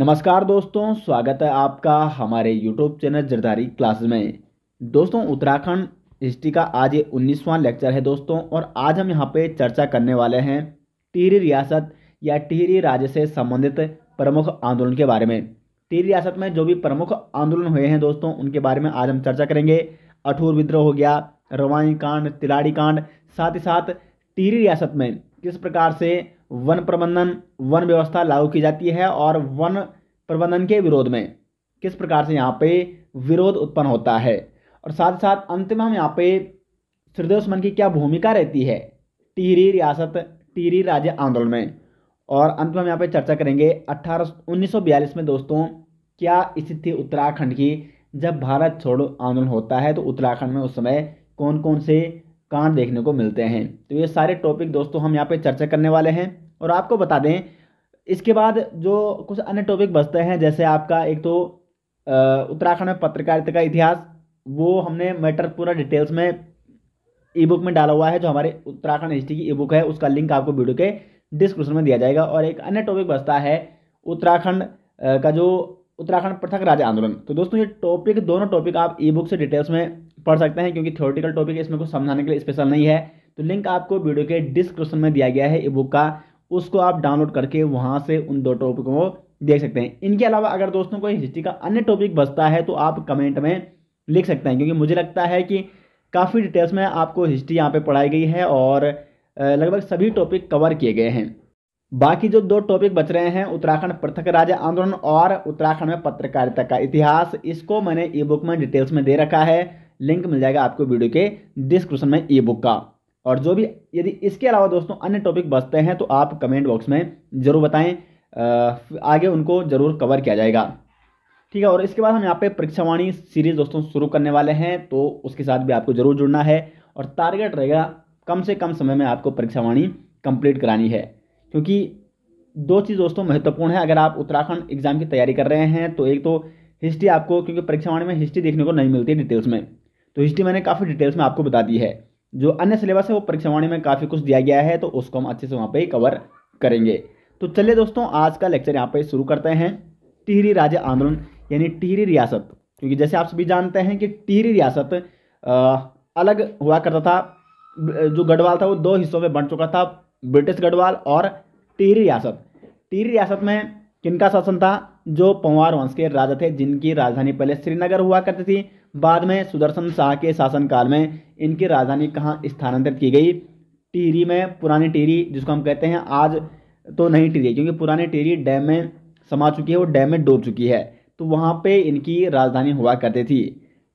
नमस्कार दोस्तों स्वागत है आपका हमारे यूट्यूब चैनल जरदारी क्लास में दोस्तों उत्तराखंड हिस्ट्री का आज ये उन्नीसवां लेक्चर है दोस्तों और आज हम यहाँ पे चर्चा करने वाले हैं टिहरी रियासत या टिहरी राज्य से संबंधित प्रमुख आंदोलन के बारे में टिहरी रियासत में जो भी प्रमुख आंदोलन हुए हैं दोस्तों उनके बारे में आज हम चर्चा करेंगे अठूर विद्रोह हो गया रवानी कांड तिलाड़ी कांड साथ ही साथ टिहरी रियासत में किस प्रकार से वन प्रबंधन वन व्यवस्था लागू की जाती है और वन प्रबंधन के विरोध में किस प्रकार से यहाँ पे विरोध उत्पन्न होता है और साथ साथ अंत में हम यहाँ पे श्रीदेव सुमन की क्या भूमिका रहती है टिहरी रियासत टिहरी राज्य आंदोलन में और अंत में हम यहाँ पे चर्चा करेंगे अट्ठारह उन्नीस में दोस्तों क्या स्थिति थी उत्तराखंड की जब भारत छोड़ो आंदोलन होता है तो उत्तराखंड में उस समय कौन कौन से कांड देखने को मिलते हैं तो ये सारे टॉपिक दोस्तों हम यहाँ पे चर्चा करने वाले हैं और आपको बता दें इसके बाद जो कुछ अन्य टॉपिक बचते हैं जैसे आपका एक तो उत्तराखंड में पत्रकारिता का इतिहास वो हमने मैटर पूरा डिटेल्स में ई बुक में डाला हुआ है जो हमारे उत्तराखंड हिस्ट्री की ई बुक है उसका लिंक आपको वीडियो के डिस्क्रिप्शन में दिया जाएगा और एक अन्य टॉपिक बचता है उत्तराखंड का जो उत्तराखंड पृथक राज्य आंदोलन तो दोस्तों ये टॉपिक दोनों टॉपिक आप ई बुक से डिटेल्स में पढ़ सकते हैं क्योंकि थ्योरेटिकल टॉपिक है इसमें कुछ समझाने के लिए स्पेशल नहीं है तो लिंक आपको वीडियो के डिस्क्रिप्शन में दिया गया है ई बुक का उसको आप डाउनलोड करके वहाँ से उन दो टॉपिकों को देख सकते हैं इनके अलावा अगर दोस्तों कोई हिस्ट्री का अन्य टॉपिक बचता है तो आप कमेंट में लिख सकते हैं क्योंकि मुझे लगता है कि काफ़ी डिटेल्स में आपको हिस्ट्री यहाँ पर पढ़ाई गई है और लगभग सभी टॉपिक कवर किए गए हैं बाकी जो दो टॉपिक बच रहे हैं उत्तराखंड पृथक राज्य आंदोलन और उत्तराखंड में पत्रकारिता का इतिहास इसको मैंने ई बुक में डिटेल्स में दे रखा है लिंक मिल जाएगा आपको वीडियो के डिस्क्रिप्शन में ई बुक का और जो भी यदि इसके अलावा दोस्तों अन्य टॉपिक बचते हैं तो आप कमेंट बॉक्स में ज़रूर बताएं आगे उनको ज़रूर कवर किया जाएगा ठीक है और इसके बाद हम यहाँ पे परीक्षावाणी सीरीज़ दोस्तों शुरू करने वाले हैं तो उसके साथ भी आपको ज़रूर जुड़ना है और टारगेट रहेगा कम से कम समय में आपको परीक्षावाणी कंप्लीट करानी है क्योंकि दो चीज़ दोस्तों महत्वपूर्ण है अगर आप उत्तराखंड एग्जाम की तैयारी कर रहे हैं तो एक तो हिस्ट्री आपको क्योंकि परीक्षा वाणी में हिस्ट्री देखने को नहीं मिलती डिटेल्स में तो हिस्ट्री मैंने काफ़ी डिटेल्स में आपको बता दी है जो अन्य सिलेबस है वो परीक्षा वाणी में काफ़ी कुछ दिया गया है तो उसको हम अच्छे से वहाँ पर कवर करेंगे तो चलिए दोस्तों आज का लेक्चर यहाँ पर शुरू करते हैं टिहरी राज्य आंदोलन यानी टिहरी रियासत क्योंकि जैसे आप सभी जानते हैं कि टिहरी रियासत अलग हुआ करता था जो गढ़वाल था वो दो हिस्सों में बन चुका था ब्रिटिश गढ़वाल और टिहरी रियासत टिहरी रियासत में किनका शासन था जो पंवार वंश के राजा थे जिनकी राजधानी पहले श्रीनगर हुआ करती थी बाद में सुदर्शन शाह के शासनकाल में इनकी राजधानी कहाँ स्थानांतरित की गई टिहरी में पुरानी टिहरी जिसको हम कहते हैं आज तो नहीं टिहरी क्योंकि पुरानी टिहरी डैम में समा चुकी है वो डैम में डूब चुकी है तो वहाँ पे इनकी राजधानी हुआ करती थी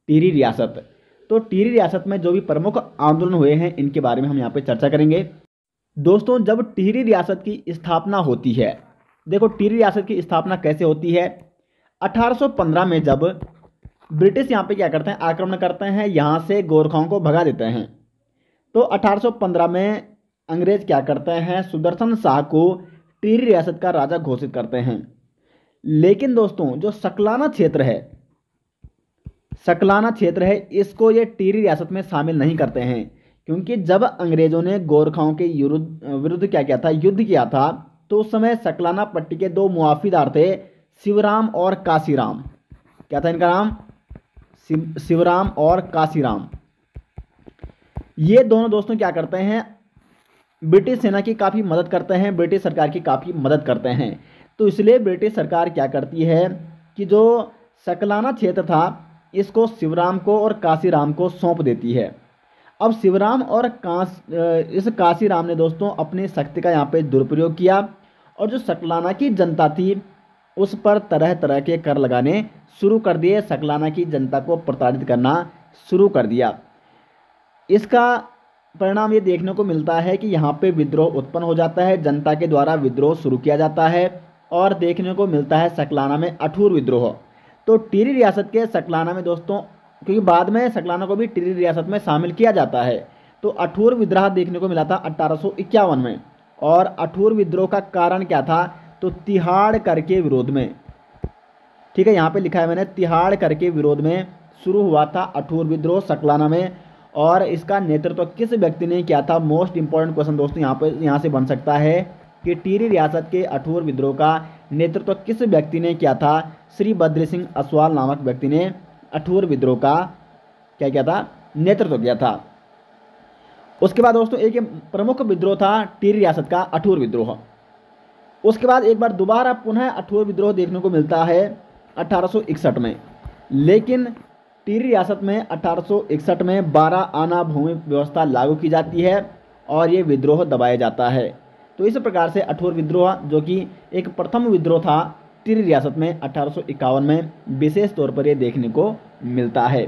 टिहरी रियासत तो टिहरी रियासत में जो भी प्रमुख आंदोलन हुए हैं इनके बारे में हम यहाँ पे चर्चा करेंगे दोस्तों जब टिहरी रियासत की स्थापना होती है देखो टिहरी रियासत की स्थापना कैसे होती है 1815 में जब ब्रिटिश यहाँ पे क्या करते हैं आक्रमण करते हैं यहाँ से गोरखाओं को भगा देते हैं तो 1815 में अंग्रेज क्या करते हैं सुदर्शन शाह को टिहरी रियासत का राजा घोषित करते हैं लेकिन दोस्तों जो सकलाना क्षेत्र है सकलाना क्षेत्र है इसको ये टिहरी रियासत में शामिल नहीं करते हैं क्योंकि जब अंग्रेजों ने गोरखाओं के विरुद्ध क्या किया था युद्ध किया था तो उस समय सकलाना पट्टी के दो मुआफीदार थे शिवराम और काशीराम क्या था इनका नाम शिव शिवराम और काशीराम ये दोनों दोस्तों क्या करते हैं ब्रिटिश सेना की काफ़ी मदद करते हैं ब्रिटिश सरकार की काफ़ी मदद करते हैं तो इसलिए ब्रिटिश सरकार क्या करती है कि जो सकलाना क्षेत्र था इसको शिवराम को और काशीराम को सौंप देती है अब शिवराम और कांस इस काशीराम ने दोस्तों अपनी शक्ति का यहाँ पे दुरुपयोग किया और जो सकलाना की जनता थी उस पर तरह तरह के कर लगाने शुरू कर दिए सकलाना की जनता को प्रताड़ित करना शुरू कर दिया इसका परिणाम ये देखने को मिलता है कि यहाँ पे विद्रोह उत्पन्न हो जाता है जनता के द्वारा विद्रोह शुरू किया जाता है और देखने को मिलता है सकलाना में अठूर विद्रोह तो टीरी रियासत के सकलाना में दोस्तों क्योंकि बाद में सकलाना को भी टिरी रियासत में शामिल किया जाता है तो अठूर विद्रोह देखने को मिला था अट्ठारह में और अठूर विद्रोह का कारण क्या था तो तिहाड़ कर के विरोध में ठीक है यहाँ पे लिखा है मैंने तिहाड़ कर के विरोध में शुरू हुआ था अठूर विद्रोह सकलाना में और इसका नेतृत्व तो किस व्यक्ति ने किया था मोस्ट इंपॉर्टेंट क्वेश्चन दोस्तों यहाँ पे यहाँ से बन सकता है कि टीरी रियासत के अठूर विद्रोह का नेतृत्व तो किस व्यक्ति ने किया था श्री बद्री सिंह असवाल नामक व्यक्ति ने अठूर विद्रोह का क्या क्या था नेतृत्व किया था उसके बाद दोस्तों एक प्रमुख विद्रोह था टीर रियासत का अठूर विद्रोह उसके बाद एक बार दोबारा पुनः अठूर विद्रोह देखने को मिलता है 1861 में लेकिन टीर रियासत में 1861 में 12 आना भूमि व्यवस्था लागू की जाती है और ये विद्रोह दबाया जाता है तो इस प्रकार से अठूर विद्रोह जो कि एक प्रथम विद्रोह था तिर रियासत में अठारह में विशेष तौर पर यह देखने को मिलता है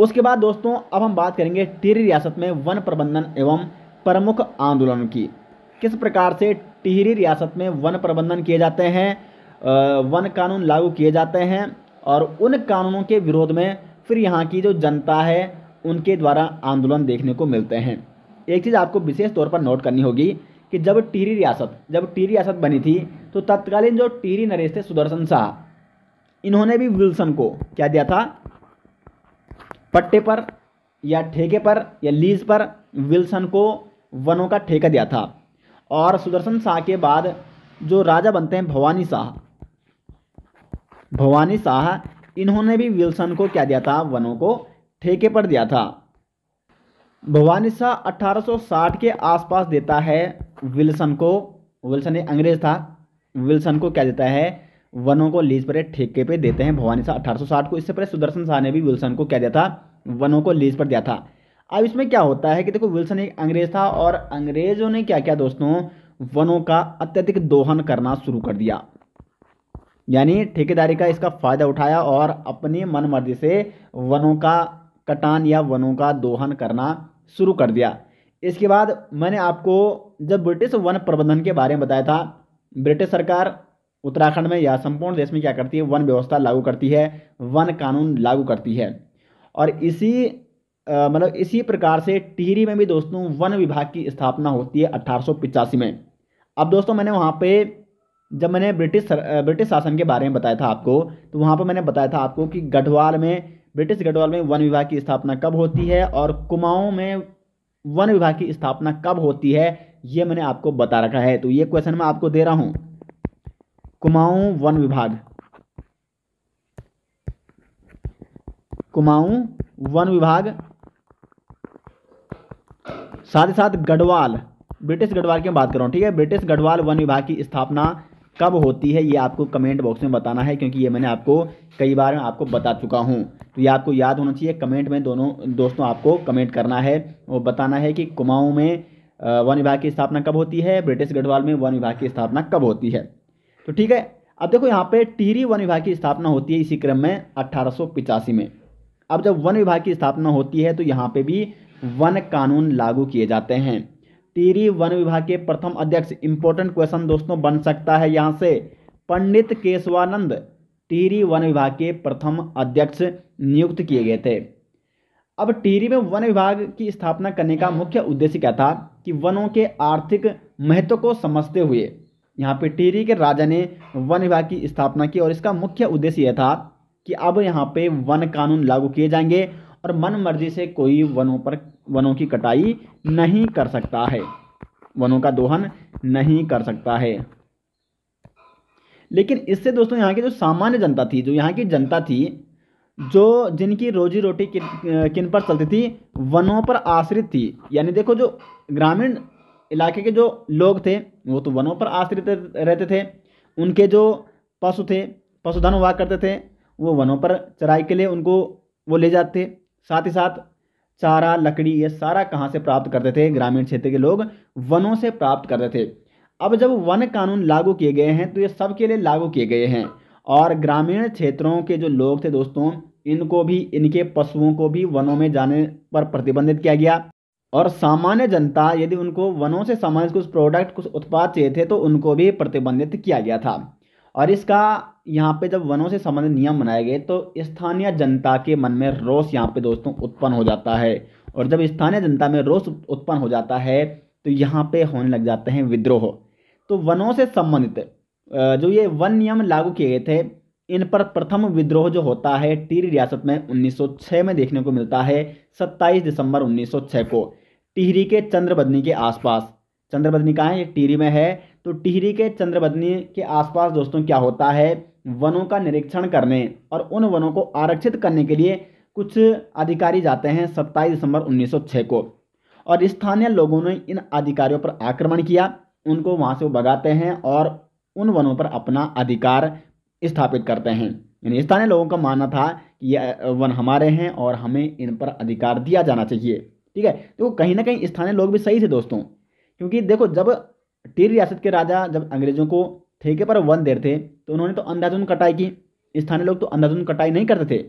उसके बाद दोस्तों अब हम बात करेंगे टिहरी रियासत में वन प्रबंधन एवं प्रमुख आंदोलन की किस प्रकार से टिहरी रियासत में वन प्रबंधन किए जाते हैं वन कानून लागू किए जाते हैं और उन कानूनों के विरोध में फिर यहाँ की जो जनता है उनके द्वारा आंदोलन देखने को मिलते हैं एक चीज़ आपको विशेष तौर पर नोट करनी होगी कि जब टीरी रियासत जब टीरी रियासत बनी थी तो तत्कालीन जो टीरी नरेश थे सुदर्शन शाह इन्होंने भी विल्सन को क्या दिया था पट्टे पर या ठेके पर या लीज पर विल्सन को वनों का ठेका दिया था और सुदर्शन शाह के बाद जो राजा बनते हैं भवानी शाह भवानी शाह इन्होंने भी विल्सन को क्या दिया था वनों को ठेके पर दिया था भवानी शाह 1860 के आसपास देता है विल्सन को विल्सन एक अंग्रेज था विल्सन को क्या देता है वनों को लीज पर ठेके पे देते हैं भवानी शाह अठारह को इससे पहले सुदर्शन शाह ने भी विल्सन को क्या दिया था वनों को लीज पर दिया था अब इसमें क्या होता है कि देखो विल्सन एक अंग्रेज था और अंग्रेजों ने क्या क्या दोस्तों वनों का अत्यधिक दोहन करना शुरू कर दिया यानी ठेकेदारी का इसका फायदा उठाया और अपनी मनमर्जी से वनों का कटान या वनों का दोहन करना शुरू कर दिया इसके बाद मैंने आपको जब ब्रिटिश वन प्रबंधन के बारे में बताया था ब्रिटिश सरकार उत्तराखंड में या संपूर्ण देश में क्या करती है वन व्यवस्था लागू करती है वन कानून लागू करती है और इसी मतलब इसी प्रकार से टिहरी में भी दोस्तों वन विभाग की स्थापना होती है अट्ठारह में अब दोस्तों मैंने वहाँ पर जब मैंने ब्रिटिश ब्रिटिश शासन के बारे में बताया था आपको तो वहाँ पर मैंने बताया था आपको कि गढ़वाल में ब्रिटिश गढ़वाल में वन विभाग की स्थापना कब होती है और कुमाऊँ में वन विभाग की स्थापना कब होती है ये मैंने आपको बता रखा है तो ये क्वेश्चन मैं आपको दे रहा हूं कुमाऊं वन विभाग कुमाऊं वन विभाग साथ ही साथ गढ़वाल ब्रिटिश गढ़वाल की बात कर रहा हूं ठीक है ब्रिटिश गढ़वाल वन विभाग की स्थापना कब होती है ये आपको कमेंट बॉक्स में बताना है क्योंकि ये मैंने आपको कई बार आपको बता चुका हूं तो ये आपको याद होना चाहिए कमेंट में दोनों दोस्तों आपको कमेंट करना है और बताना है कि कुमाऊँ में वन विभाग की स्थापना कब होती है ब्रिटिश गढ़वाल में वन विभाग की स्थापना कब होती है तो ठीक है अब देखो यहाँ पे टिहरी वन विभाग की स्थापना होती है इसी क्रम में अट्ठारह में अब जब वन विभाग की स्थापना होती है तो यहाँ पे भी वन कानून लागू किए जाते हैं टिहरी वन विभाग के प्रथम अध्यक्ष इंपॉर्टेंट क्वेश्चन दोस्तों बन सकता है यहाँ से पंडित केशवानंद टीरी वन विभाग के प्रथम अध्यक्ष नियुक्त किए गए थे अब टीरी में वन विभाग की स्थापना करने का मुख्य उद्देश्य क्या था कि वनों के आर्थिक महत्व को समझते हुए यहाँ पे टीरी के राजा ने वन विभाग की स्थापना की और इसका मुख्य उद्देश्य यह था कि अब यहाँ पे वन कानून लागू किए जाएंगे और मन मर्जी से कोई वनों पर वनों की कटाई नहीं कर सकता है वनों का दोहन नहीं कर सकता है लेकिन इससे दोस्तों यहाँ की जो सामान्य जनता थी जो यहाँ की जनता थी जो जिनकी रोजी रोटी किन, किन पर चलती थी वनों पर आश्रित थी यानी देखो जो ग्रामीण इलाके के जो लोग थे वो तो वनों पर आश्रित रहते थे उनके जो पशु थे पशुधन हुआ करते थे वो वनों पर चराई के लिए उनको वो ले जाते थे साथ ही साथ चारा लकड़ी ये सारा कहाँ से प्राप्त करते थे ग्रामीण क्षेत्र के लोग वनों से प्राप्त करते थे अब जब वन कानून लागू किए गए हैं तो ये सबके लिए लागू किए गए हैं और ग्रामीण क्षेत्रों के जो लोग थे दोस्तों इनको भी इनके पशुओं को भी वनों में जाने पर प्रतिबंधित किया गया और सामान्य जनता यदि उनको वनों से संबंधित कुछ प्रोडक्ट कुछ उत्पाद चाहिए थे तो उनको भी प्रतिबंधित किया गया था और इसका यहाँ पे जब वनों से संबंधित नियम बनाए गए तो स्थानीय जनता के मन में रोष यहाँ पे दोस्तों उत्पन्न हो जाता है और जब स्थानीय जनता में रोष उत्पन्न हो जाता है तो यहाँ पे होने लग जाते हैं विद्रोह तो वनों से संबंधित जो ये वन नियम लागू किए गए थे इन पर प्रथम विद्रोह जो होता है टीर रियासत में 1906 में देखने को मिलता है 27 दिसंबर 1906 को टिहरी के चंद्रबदनी के आसपास चंद्रबदनी कहाँ है ये टिहरी में है तो टिहरी के चंद्रबदनी के आसपास दोस्तों क्या होता है वनों का निरीक्षण करने और उन वनों को आरक्षित करने के लिए कुछ अधिकारी जाते हैं सत्ताईस दिसंबर उन्नीस को और स्थानीय लोगों ने इन अधिकारियों पर आक्रमण किया उनको वहाँ से वो भगाते हैं और उन वनों पर अपना अधिकार स्थापित करते हैं यानी स्थानीय लोगों का मानना था कि ये वन हमारे हैं और हमें इन पर अधिकार दिया जाना चाहिए ठीक है तो कहीं ना कहीं स्थानीय लोग भी सही थे दोस्तों क्योंकि देखो जब टीर रियासत के राजा जब अंग्रेजों को ठेके पर वन दे थे तो उन्होंने तो अंधाधुन कटाई की स्थानीय लोग तो अंधाधुन कटाई नहीं करते थे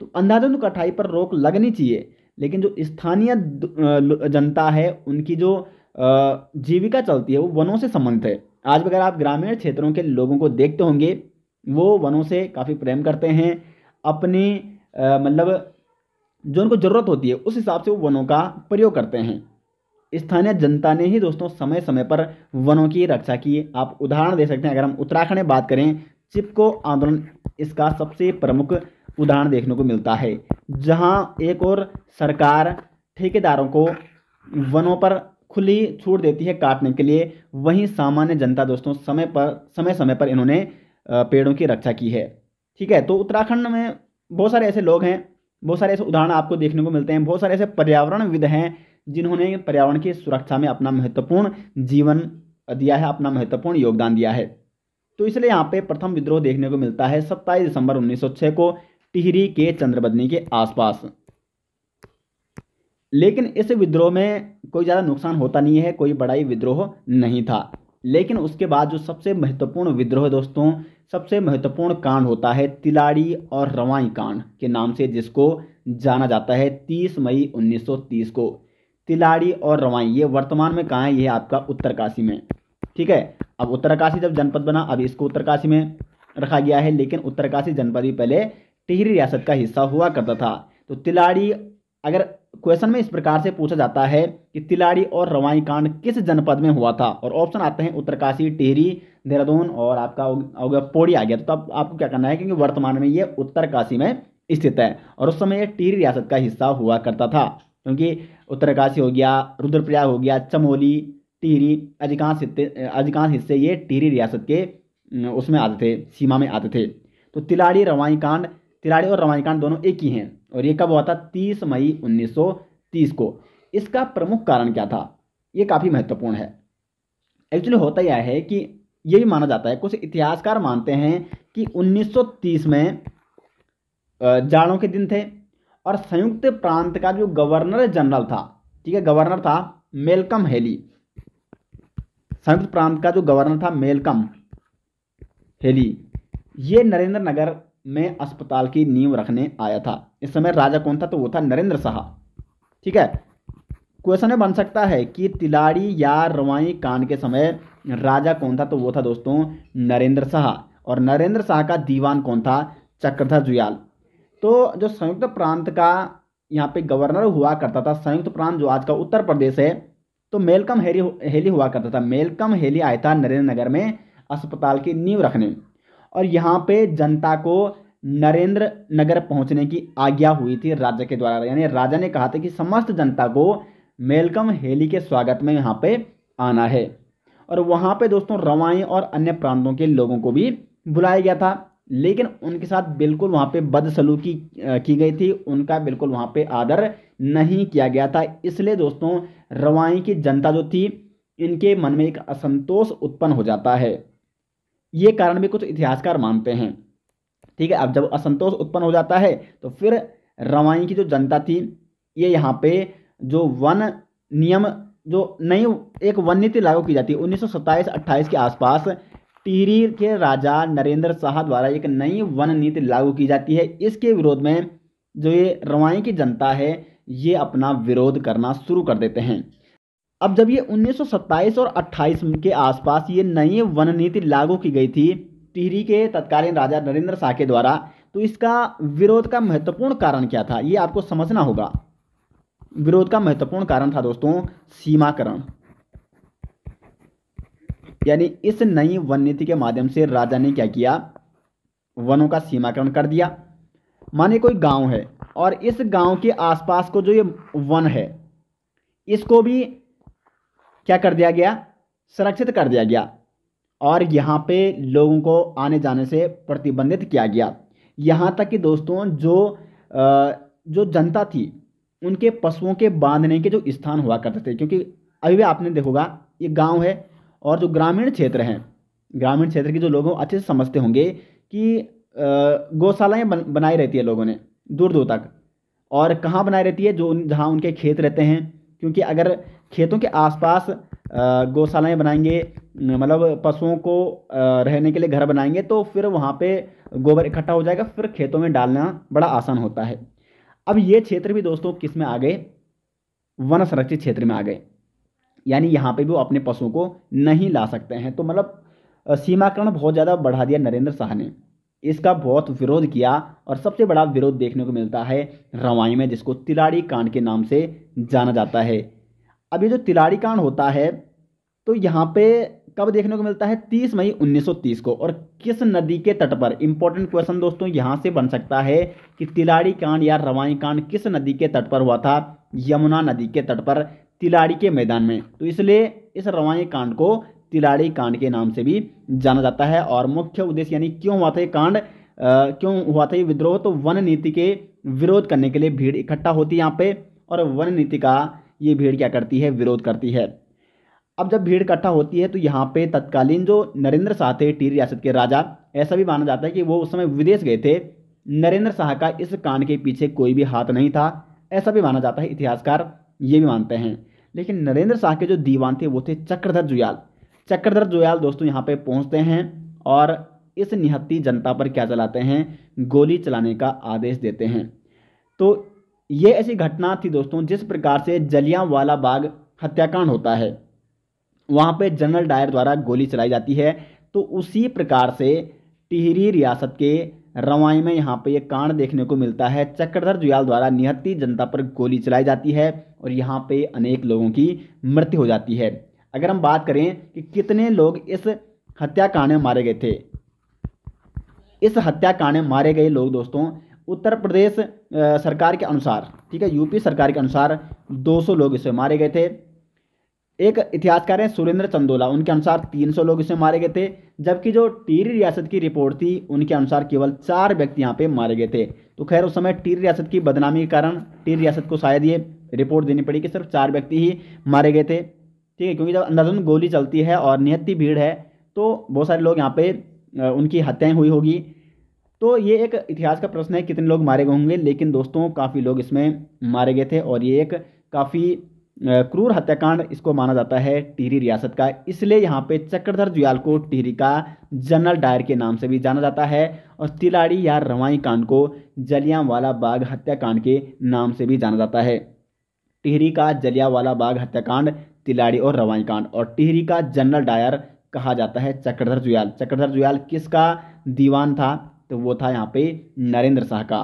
तो अंधाधुन कटाई पर रोक लगनी चाहिए लेकिन जो स्थानीय जनता है उनकी जो जीविका चलती है वो वनों से संबंधित है आज अगर आप ग्रामीण क्षेत्रों के लोगों को देखते होंगे वो वनों से काफ़ी प्रेम करते हैं अपनी मतलब जो उनको ज़रूरत होती है उस हिसाब से वो वनों का प्रयोग करते हैं स्थानीय जनता ने ही दोस्तों समय समय पर वनों की रक्षा की आप उदाहरण दे सकते हैं अगर हम उत्तराखंड में बात करें चिपको आंदोलन इसका सबसे प्रमुख उदाहरण देखने को मिलता है जहां एक और सरकार ठेकेदारों को वनों पर खुली छूट देती है काटने के लिए वहीं सामान्य जनता दोस्तों समय पर समय समय पर इन्होंने पेड़ों की रक्षा की है ठीक है तो उत्तराखंड में बहुत सारे ऐसे लोग हैं बहुत सारे ऐसे उदाहरण आपको देखने को मिलते हैं बहुत सारे ऐसे पर्यावरणविद हैं जिन्होंने पर्यावरण की सुरक्षा में अपना महत्वपूर्ण जीवन दिया है अपना महत्वपूर्ण योगदान दिया है तो इसलिए यहाँ पे प्रथम विद्रोह देखने को मिलता है सत्ताईस दिसंबर 1906 को टिहरी के चंद्रबदनी के आसपास लेकिन इस विद्रोह में कोई ज़्यादा नुकसान होता नहीं है कोई बड़ा ही विद्रोह नहीं था लेकिन उसके बाद जो सबसे महत्वपूर्ण विद्रोह दोस्तों सबसे महत्वपूर्ण कांड होता है तिलाड़ी और रवाई कांड के नाम से जिसको जाना जाता है 30 मई 1930 को तिलाड़ी और रवाई ये वर्तमान में कहाँ है ये आपका उत्तरकाशी में ठीक है अब उत्तरकाशी जब जनपद बना अब इसको उत्तरकाशी में रखा गया है लेकिन उत्तरकाशी जनपद भी पहले टिहरी रियासत का हिस्सा हुआ करता था तो तिलाड़ी अगर क्वेश्चन में इस प्रकार से पूछा जाता है कि तिलाड़ी और रवाई कांड किस जनपद में हुआ था और ऑप्शन आते हैं उत्तरकाशी टिहरी देहरादून और आपका हो गया पौड़ी आ गया तो अब आपको क्या करना है क्योंकि वर्तमान में ये उत्तरकाशी में स्थित है और उस समय ये टिहरी रियासत का हिस्सा हुआ करता था क्योंकि उत्तरकाशी हो गया रुद्रप्रयाग हो गया चमोली टिहरी अधिकांश अधिकांश हिस्से ये टिहरी रियासत के उसमें आते थे सीमा में आते थे तो तिलाड़ी रवाई कांड तिराड़ी और रमानीकांड दोनों एक ही हैं और ये कब हुआ था तीस मई उन्नीस को इसका प्रमुख कारण क्या था ये काफ़ी महत्वपूर्ण है एक्चुअली होता यह है कि ये भी माना जाता है कुछ इतिहासकार मानते हैं कि 1930 में जाड़ों के दिन थे और संयुक्त प्रांत का जो गवर्नर जनरल था ठीक है गवर्नर था मेलकम हेली संयुक्त प्रांत का जो गवर्नर था मेलकम हेली ये नरेंद्र नगर में अस्पताल की नींव रखने आया था इस समय राजा कौन था तो वो था नरेंद्र शाह ठीक है क्वेश्चन में बन सकता है कि तिलाड़ी या रवाई कांड के समय राजा कौन था तो वो था दोस्तों नरेंद्र शाह और नरेंद्र शाह का दीवान कौन था चक्रधर जुयाल तो जो संयुक्त प्रांत का यहाँ पे गवर्नर हुआ करता था संयुक्त प्रांत जो आज का उत्तर प्रदेश है तो मेलकम हेली हेली हुआ करता था मेलकम हेली आया था नरेंद्र नगर में अस्पताल की नींव रखने और यहाँ पे जनता को नरेंद्र नगर पहुँचने की आज्ञा हुई थी राजा के द्वारा यानी राजा ने कहा था कि समस्त जनता को मेलकम हेली के स्वागत में यहाँ पे आना है और वहाँ पे दोस्तों रवाई और अन्य प्रांतों के लोगों को भी बुलाया गया था लेकिन उनके साथ बिल्कुल वहाँ पे बदसलूकी की गई थी उनका बिल्कुल वहाँ पे आदर नहीं किया गया था इसलिए दोस्तों रवाई की जनता जो थी इनके मन में एक असंतोष उत्पन्न हो जाता है ये कारण भी कुछ इतिहासकार मानते हैं ठीक है अब जब असंतोष उत्पन्न हो जाता है तो फिर रवाई की जो जनता थी ये यहाँ पे जो वन नियम जो नई एक वन नीति लागू की जाती है उन्नीस सौ के आसपास टिहरी के राजा नरेंद्र शाह द्वारा एक नई वन नीति लागू की जाती है इसके विरोध में जो ये रवाई की जनता है ये अपना विरोध करना शुरू कर देते हैं अब जब ये 1927 और 28 के आसपास ये नई वन नीति लागू की गई थी टिहरी के तत्कालीन राजा नरेंद्र शाह के द्वारा तो इसका विरोध का महत्वपूर्ण कारण क्या था ये आपको समझना होगा विरोध का महत्वपूर्ण कारण था दोस्तों सीमाकरण यानी इस नई वन नीति के माध्यम से राजा ने क्या किया वनों का सीमाकरण कर दिया माने कोई गांव है और इस गांव के आसपास को जो ये वन है इसको भी क्या कर दिया गया संरक्षित कर दिया गया और यहाँ पे लोगों को आने जाने से प्रतिबंधित किया गया यहाँ तक कि दोस्तों जो जो जनता थी उनके पशुओं के बांधने के जो स्थान हुआ करते थे क्योंकि अभी भी आपने देखोगा ये गांव है और जो ग्रामीण क्षेत्र हैं ग्रामीण क्षेत्र के जो लोग अच्छे से समझते होंगे कि गौशालाएँ बन, बनाई रहती है लोगों ने दूर दूर तक और कहाँ बनाई रहती है जो जहाँ उनके खेत रहते हैं क्योंकि अगर खेतों के आसपास गौशालाएँ बनाएंगे मतलब पशुओं को रहने के लिए घर बनाएंगे तो फिर वहाँ पे गोबर इकट्ठा हो जाएगा फिर खेतों में डालना बड़ा आसान होता है अब ये क्षेत्र भी दोस्तों किस में आ गए वन संरक्षित क्षेत्र में आ गए यानी यहाँ पे भी वो अपने पशुओं को नहीं ला सकते हैं तो मतलब सीमाकरण बहुत ज़्यादा बढ़ा दिया नरेंद्र शाह ने इसका बहुत विरोध किया और सबसे बड़ा विरोध देखने को मिलता है रवाई में जिसको तिलाड़ी कांड के नाम से जाना जाता है अब ये जो तिलाड़ी कांड होता है तो यहाँ पे कब देखने को मिलता है 30 मई 1930 को और किस नदी के तट पर इंपॉर्टेंट क्वेश्चन दोस्तों यहाँ से बन सकता है कि तिलाड़ी कांड या रवाई कांड किस नदी के तट पर हुआ था यमुना नदी के तट पर तिलाड़ी के मैदान में तो इसलिए इस रवाई कांड को तिलाड़ी कांड के नाम से भी जाना जाता है और मुख्य उद्देश्य यानी क्यों हुआ था ये कांड क्यों हुआ था ये विद्रोह तो वन नीति के विरोध करने के लिए भीड़ इकट्ठा होती है यहाँ पे और वन नीति का ये भीड़ क्या करती है विरोध करती है अब जब भीड़ इकट्ठा होती है तो यहाँ पे तत्कालीन जो नरेंद्र शाह थे टी रियासत के राजा ऐसा भी माना जाता है कि वो उस समय विदेश गए थे नरेंद्र शाह का इस कांड के पीछे कोई भी हाथ नहीं था ऐसा भी माना जाता है इतिहासकार ये भी मानते हैं लेकिन नरेंद्र शाह के जो दीवान थे वो थे चक्रधर जुयाल चक्रधर जोयाल दोस्तों यहाँ पे पहुँचते हैं और इस निहत्ती जनता पर क्या चलाते हैं गोली चलाने का आदेश देते हैं तो ये ऐसी घटना थी दोस्तों जिस प्रकार से जलियांवाला बाग हत्याकांड होता है वहाँ पे जनरल डायर द्वारा गोली चलाई जाती है तो उसी प्रकार से टिहरी रियासत के रवाई में यहाँ पे ये कांड देखने को मिलता है चक्रधर जुयाल द्वारा निहत्ती जनता पर गोली चलाई जाती है और यहाँ पे अनेक लोगों की मृत्यु हो जाती है अगर हम बात करें कि कितने लोग इस हत्याकांड में मारे गए थे इस हत्याकांड में मारे गए लोग दोस्तों उत्तर प्रदेश सरकार के अनुसार ठीक है यूपी सरकार के अनुसार 200 लोग इसमें मारे गए थे एक इतिहासकार हैं सुरेंद्र चंदोला उनके अनुसार 300 लोग इसमें मारे गए थे जबकि जो टीरी रियासत की रिपोर्ट थी उनके अनुसार केवल चार व्यक्ति यहाँ पे मारे गए थे तो खैर उस समय टीरी रियासत की बदनामी के कारण टीरी रियासत को शायद ये रिपोर्ट देनी पड़ी कि सिर्फ चार व्यक्ति ही मारे गए थे ठीक है क्योंकि जब अंधाधुन गोली चलती है और निहत्ती भीड़ है तो बहुत सारे लोग यहाँ पे उनकी हत्याएं हुई होगी तो ये एक इतिहास का प्रश्न है कितने लोग मारे गए होंगे लेकिन दोस्तों काफ़ी लोग इसमें मारे गए थे और ये एक काफ़ी क्रूर हत्याकांड इसको माना जाता है टिहरी रियासत का इसलिए यहाँ पे चक्रधर जुयाल को टिहरी का जनरल डायर के नाम से भी जाना जाता है और तिलाड़ी या रवाई कांड को जलियांवाला बाग हत्याकांड के नाम से भी जाना जाता है टिहरी का जलियांवाला बाग हत्याकांड तिलाड़ी और रवाई कांड और टिहरी का जनरल डायर कहा जाता है चक्रधर जुयाल चक्रधर जुयाल किसका दीवान था तो वो था यहाँ पे नरेंद्र शाह का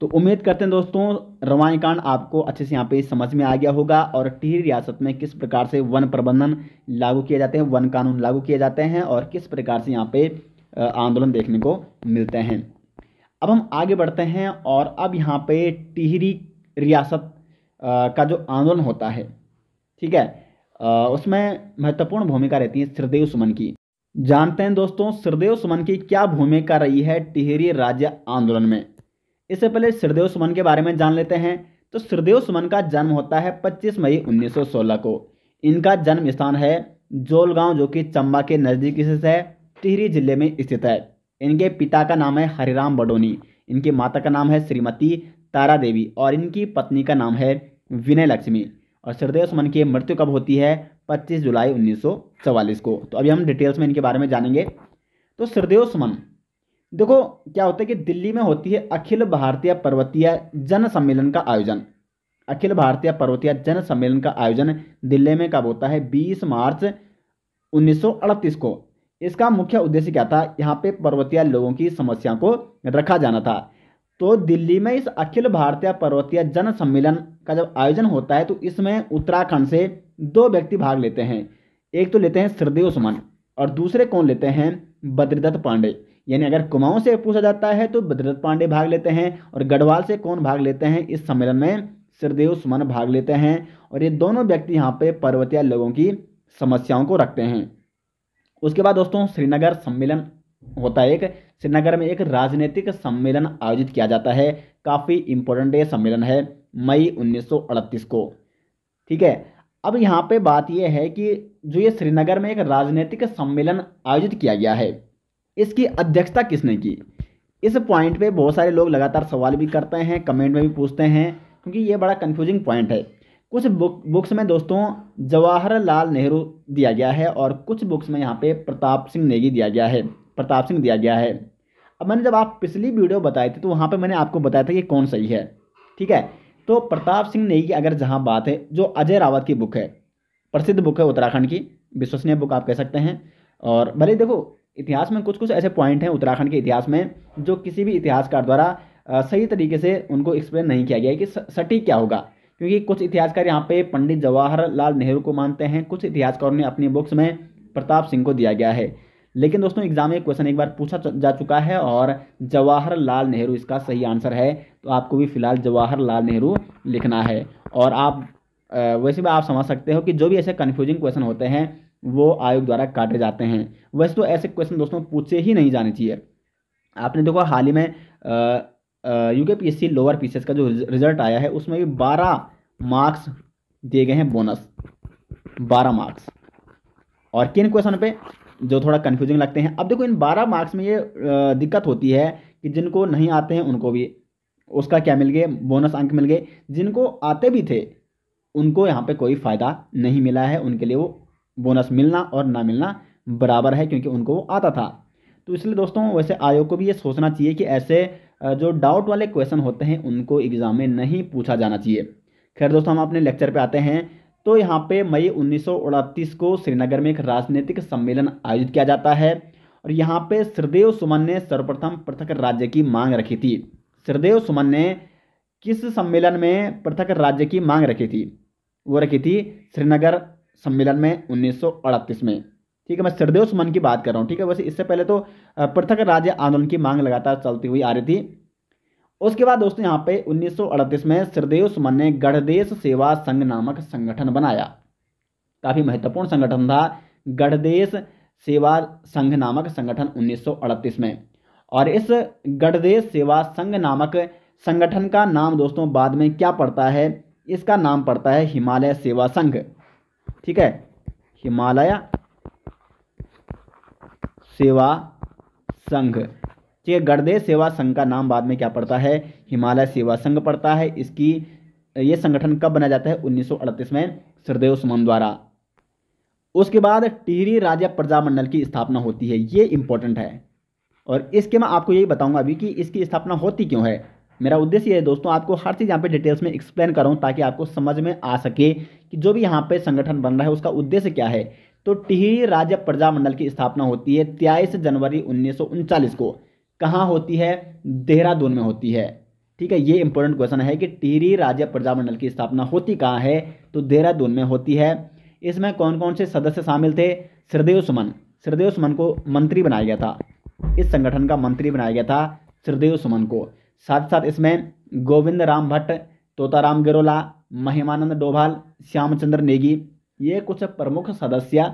तो उम्मीद करते हैं दोस्तों रवाई कांड आपको अच्छे से यहाँ पे समझ में आ गया होगा और टिहरी रियासत में किस प्रकार से वन प्रबंधन लागू किए जाते हैं वन कानून लागू किए जाते हैं और किस प्रकार से यहाँ पे आंदोलन देखने को मिलते हैं अब हम आगे बढ़ते हैं और अब यहाँ पे टिहरी रियासत का जो आंदोलन होता है ठीक है उसमें महत्वपूर्ण भूमिका रहती है श्रदेव सुमन की जानते हैं दोस्तों श्रदेव सुमन की क्या भूमिका रही है टिहरी राज्य आंदोलन में इससे पहले श्रदेव सुमन के बारे में जान लेते हैं तो श्रदेव सुमन का जन्म होता है 25 मई 1916 को इनका जन्म स्थान है जोलगांव जो कि चंबा के नज़दीक स्थित है टिहरी जिले में स्थित है इनके पिता का नाम है हरिराम बडोनी इनकी माता का नाम है श्रीमती तारा देवी और इनकी पत्नी का नाम है विनय लक्ष्मी और सरदेव सुमन की मृत्यु कब होती है 25 जुलाई 1944 को तो अभी हम डिटेल्स में इनके बारे में जानेंगे तो सरदेव सुमन देखो क्या होता है कि दिल्ली में होती है अखिल भारतीय पर्वतीय जन सम्मेलन का आयोजन अखिल भारतीय पर्वतीय जन सम्मेलन का आयोजन दिल्ली में कब होता है 20 मार्च 1938 को इसका मुख्य उद्देश्य क्या था यहाँ पे पर्वतीय लोगों की समस्या को रखा जाना था तो दिल्ली में इस अखिल भारतीय पर्वतीय जन सम्मेलन का जब आयोजन होता है तो इसमें उत्तराखंड से दो व्यक्ति भाग लेते हैं एक तो लेते हैं श्रदेव सुमन और दूसरे कौन लेते हैं बद्रीदत्त पांडे यानी अगर कुमाऊं से पूछा जाता है तो बद्रीदत्त पांडे भाग लेते हैं और गढ़वाल से कौन भाग लेते हैं इस सम्मेलन में श्रदेव सुमन भाग लेते हैं और ये दोनों व्यक्ति यहाँ पे पर्वतीय लोगों की समस्याओं को रखते हैं उसके बाद दोस्तों श्रीनगर सम्मेलन होता है एक श्रीनगर में एक राजनीतिक सम्मेलन आयोजित किया जाता है काफ़ी इम्पोर्टेंट ये सम्मेलन है मई 1938 को ठीक है अब यहाँ पे बात यह है कि जो ये श्रीनगर में एक राजनीतिक सम्मेलन आयोजित किया गया है इसकी अध्यक्षता किसने की इस पॉइंट पे बहुत सारे लोग लगातार सवाल भी करते हैं कमेंट में भी पूछते हैं क्योंकि ये बड़ा कन्फ्यूजिंग पॉइंट है कुछ बुक बुक्स में दोस्तों जवाहरलाल नेहरू दिया गया है और कुछ बुक्स में यहाँ पे प्रताप सिंह नेगी दिया गया है प्रताप सिंह दिया गया है अब मैंने जब आप पिछली वीडियो बताई थी तो वहाँ पर मैंने आपको बताया था कि कौन सही है ठीक है तो प्रताप सिंह नेगी अगर जहाँ बात है जो अजय रावत की बुक है प्रसिद्ध बुक है उत्तराखंड की विश्वसनीय बुक आप कह सकते हैं और भले देखो इतिहास में कुछ कुछ ऐसे पॉइंट हैं उत्तराखंड के इतिहास में जो किसी भी इतिहासकार द्वारा सही तरीके से उनको एक्सप्लेन नहीं किया गया है कि सटीक क्या होगा क्योंकि कुछ इतिहासकार यहाँ पे पंडित जवाहरलाल नेहरू को मानते हैं कुछ इतिहासकारों ने अपनी बुक्स में प्रताप सिंह को दिया गया है लेकिन दोस्तों एग्जाम में क्वेश्चन एक बार पूछा जा चुका है और जवाहरलाल नेहरू इसका सही आंसर है तो आपको भी फिलहाल जवाहरलाल नेहरू लिखना है और आप वैसे भी आप समझ सकते हो कि जो भी ऐसे कन्फ्यूजिंग क्वेश्चन होते हैं वो आयोग द्वारा काटे जाते हैं वैसे तो ऐसे क्वेश्चन दोस्तों पूछे ही नहीं जाने चाहिए आपने देखो हाल ही में यू के पी लोअर पी का जो रिजल्ट आया है उसमें भी बारह मार्क्स दिए गए हैं बोनस बारह मार्क्स और किन क्वेश्चन पे जो थोड़ा कन्फ्यूजिंग लगते हैं अब देखो इन बारह मार्क्स में ये दिक्कत होती है कि जिनको नहीं आते हैं उनको भी उसका क्या मिल गए बोनस अंक मिल गए जिनको आते भी थे उनको यहाँ पे कोई फ़ायदा नहीं मिला है उनके लिए वो बोनस मिलना और ना मिलना बराबर है क्योंकि उनको वो आता था तो इसलिए दोस्तों वैसे आयोग को भी ये सोचना चाहिए कि ऐसे जो डाउट वाले क्वेश्चन होते हैं उनको एग्ज़ाम में नहीं पूछा जाना चाहिए खैर दोस्तों हम अपने लेक्चर पर आते हैं तो यहाँ पे मई उन्नीस को श्रीनगर में एक राजनीतिक सम्मेलन आयोजित किया जाता है और यहाँ पे श्रीदेव सुमन ने सर्वप्रथम पृथक राज्य की मांग रखी थी श्रीदेव सुमन ने किस सम्मेलन में पृथक राज्य की मांग रखी थी वो रखी थी श्रीनगर सम्मेलन में उन्नीस में ठीक है मैं श्रीदेव सुमन की बात कर रहा हूँ ठीक है वैसे इससे पहले तो पृथक राज्य आंदोलन की मांग लगातार चलती हुई आ रही थी उसके बाद दोस्तों यहाँ पे 1938 में श्रीदेव सुमन ने गढ़देश सेवा संघ नामक संगठन बनाया काफ़ी महत्वपूर्ण संगठन था गढ़देश सेवा संघ नामक संगठन 1938 में और इस गढ़देश सेवा संघ नामक संगठन का नाम दोस्तों बाद में क्या पड़ता है इसका नाम पड़ता है हिमालय सेवा संघ ठीक है हिमालय सेवा संघ ठीक है गणदेश सेवा संघ का नाम बाद में क्या पड़ता है हिमालय सेवा संघ पड़ता है इसकी ये संगठन कब बनाया जाता है 1938 में सरदेव सुमन द्वारा उसके बाद टिहरी राज्य प्रजामंडल की स्थापना होती है ये इंपॉर्टेंट है और इसके मैं आपको यही बताऊंगा अभी कि इसकी स्थापना होती क्यों है मेरा उद्देश्य ये है दोस्तों आपको हर चीज़ यहाँ पे डिटेल्स में एक्सप्लेन करूँ ताकि आपको समझ में आ सके कि जो भी यहाँ पे संगठन बन रहा है उसका उद्देश्य क्या है तो टिहरी राज्य प्रजामंडल की स्थापना होती है तेईस जनवरी उन्नीस को कहाँ होती है देहरादून में होती है ठीक है ये इंपॉर्टेंट क्वेश्चन है कि टिहरी राज्य प्रजामंडल की स्थापना होती कहाँ है तो देहरादून में होती है इसमें कौन कौन से सदस्य शामिल थे श्रदेव सुमन श्रदेव सुमन को मंत्री बनाया गया था इस संगठन का मंत्री बनाया गया था श्रदेव सुमन को साथ ही साथ इसमें गोविंद राम भट्ट तोताराम गिरोला महिमानंद डोभाल श्यामचंद्र नेगी ये कुछ प्रमुख सदस्य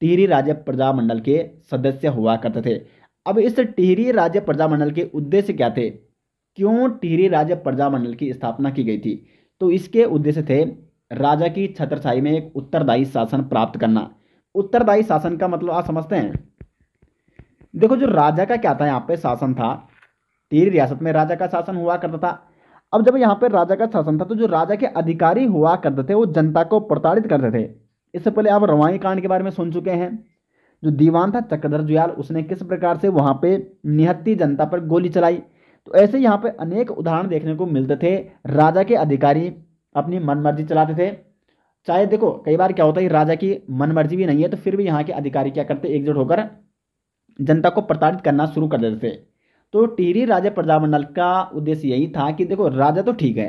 टिहरी राज्य प्रजामंडल के सदस्य हुआ करते थे अब इस टिहरी राज्य प्रजामंडल के उद्देश्य क्या थे क्यों टिहरी राज्य प्रजामंडल की स्थापना की गई थी तो इसके उद्देश्य थे राजा की छत्रछाई में एक उत्तरदायी शासन प्राप्त करना उत्तरदायी शासन का मतलब आप समझते हैं देखो जो राजा का क्या था यहाँ पे शासन था टिहरी रियासत में राजा का शासन हुआ करता था अब जब यहाँ पे राजा का शासन था तो जो राजा के अधिकारी हुआ करते थे वो जनता को प्रताड़ित करते थे इससे पहले आप रवाई कांड के बारे में सुन चुके हैं जो दीवान था चक्रधर जुयाल उसने किस प्रकार से वहाँ पे निहत्ती जनता पर गोली चलाई तो ऐसे यहाँ पे अनेक उदाहरण देखने को मिलते थे राजा के अधिकारी अपनी मनमर्जी चलाते थे चाहे देखो कई बार क्या होता है राजा की मनमर्जी भी नहीं है तो फिर भी यहाँ के अधिकारी क्या करते एकजुट होकर जनता को प्रताड़ित करना शुरू कर देते थे तो टिहरी राजा प्रजामंडल का उद्देश्य यही था कि देखो राजा तो ठीक है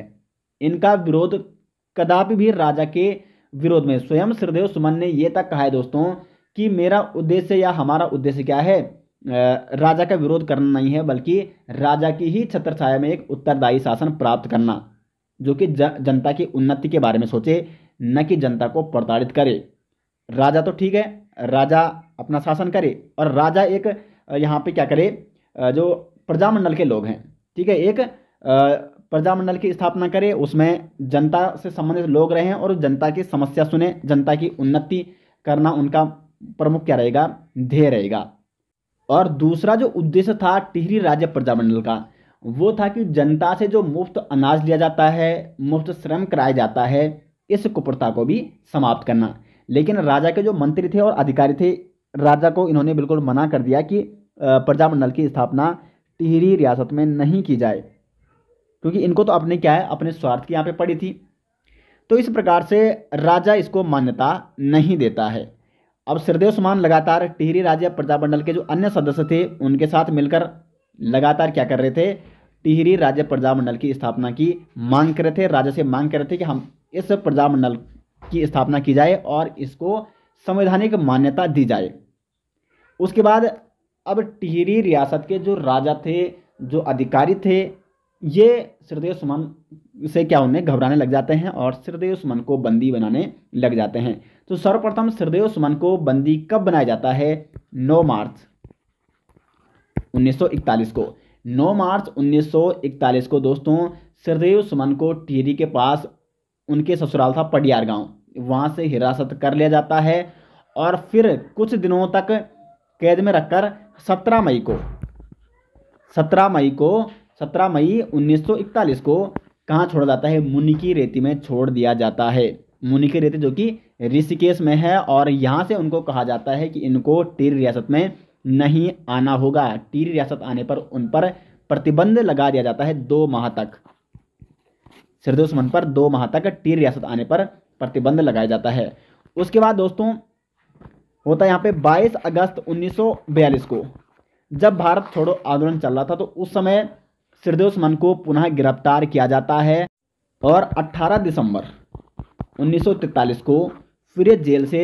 इनका विरोध कदापि भी राजा के विरोध में स्वयं श्रीदेव सुमन ने यह तक कहा है दोस्तों कि मेरा उद्देश्य या हमारा उद्देश्य क्या है राजा का विरोध करना नहीं है बल्कि राजा की ही छत्र छाया में एक उत्तरदायी शासन प्राप्त करना जो कि जनता की उन्नति के बारे में सोचे न कि जनता को प्रताड़ित करे राजा तो ठीक है राजा अपना शासन करे और राजा एक यहाँ पे क्या करे जो प्रजामंडल के लोग हैं ठीक है एक प्रजामंडल की स्थापना करे उसमें जनता से संबंधित लोग रहें और जनता की समस्या सुने जनता की उन्नति करना उनका प्रमुख क्या रहेगा ध्येय रहेगा और दूसरा जो उद्देश्य था टिहरी राज्य प्रजामंडल का वो था कि जनता से जो मुफ्त अनाज लिया जाता है मुफ्त श्रम कराया जाता है इस कुप्रथा को भी समाप्त करना लेकिन राजा के जो मंत्री थे और अधिकारी थे राजा को इन्होंने बिल्कुल मना कर दिया कि प्रजामंडल की स्थापना टिहरी रियासत में नहीं की जाए क्योंकि इनको तो अपने क्या है अपने स्वार्थ की यहाँ पे पड़ी थी तो इस प्रकार से राजा इसको मान्यता नहीं देता है अब श्रदेव सुमान लगातार टिहरी राज्य प्रजामंडल के जो अन्य सदस्य थे उनके साथ मिलकर लगातार क्या कर रहे थे टिहरी राज्य प्रजामंडल की स्थापना की मांग कर रहे थे राज्य से मांग कर रहे थे कि हम इस प्रजामंडल की स्थापना की जाए और इसको संवैधानिक मान्यता दी जाए उसके बाद अब टिहरी रियासत के जो राजा थे जो अधिकारी थे ये श्रदय सुमन से क्या होने घबराने लग जाते हैं और श्रदय सुमन को बंदी बनाने लग जाते हैं तो सर्वप्रथम श्रदय सुमन को बंदी कब बनाया जाता है 9 मार्च 1941 को 9 मार्च 1941 को दोस्तों श्रदय सुमन को टिहरी के पास उनके ससुराल था पडियार गांव वहां से हिरासत कर लिया जाता है और फिर कुछ दिनों तक कैद में रखकर 17 मई को 17 मई को 17 मई 1941 को कहाँ छोड़ा जाता है मुनि की रेती में छोड़ दिया जाता है मुनि की रेती जो कि ऋषिकेश में है और यहाँ से उनको कहा जाता है कि इनको टीर रियासत में नहीं आना होगा टीर रियासत आने पर उन पर प्रतिबंध लगा दिया जाता है दो माह तक सिरदोस मन पर दो माह तक टीर रियासत आने पर प्रतिबंध लगाया जाता है उसके बाद दोस्तों होता है यहाँ पे 22 अगस्त 1942 को जब भारत छोड़ो आंदोलन चल रहा था तो उस समय श्रदे उस्मान को पुनः गिरफ्तार किया जाता है और 18 दिसंबर 1943 को फिर जेल से